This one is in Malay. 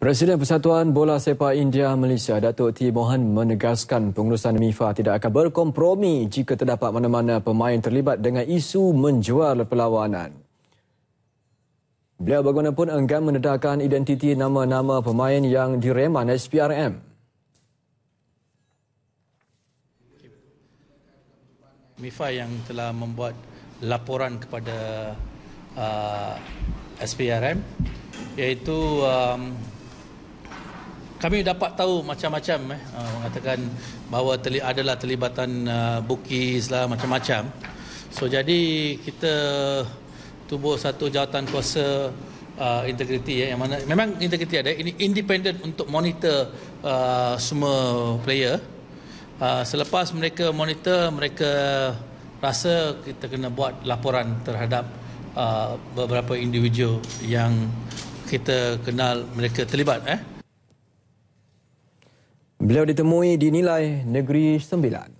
Presiden Persatuan Bola Sepak India Malaysia, Datuk T. Mohan menegaskan pengurusan MIFA tidak akan berkompromi jika terdapat mana-mana pemain terlibat dengan isu menjual perlawanan. Beliau bagaimanapun enggan mendedahkan identiti nama-nama pemain yang direman SPRM. MIFA yang telah membuat laporan kepada uh, SPRM iaitu um, kami dapat tahu macam-macam eh mengatakan ah, bahawa terli- adalah terlibatan uh, bukis lah macam-macam. So jadi kita tubuh satu jawatan kuasa uh, integriti ya eh, yang mana memang integriti ada ini independent untuk monitor uh, semua player. Uh, selepas mereka monitor mereka rasa kita kena buat laporan terhadap uh, beberapa individu yang kita kenal mereka terlibat eh. Beliau ditemui dinilai Negeri Sembilan.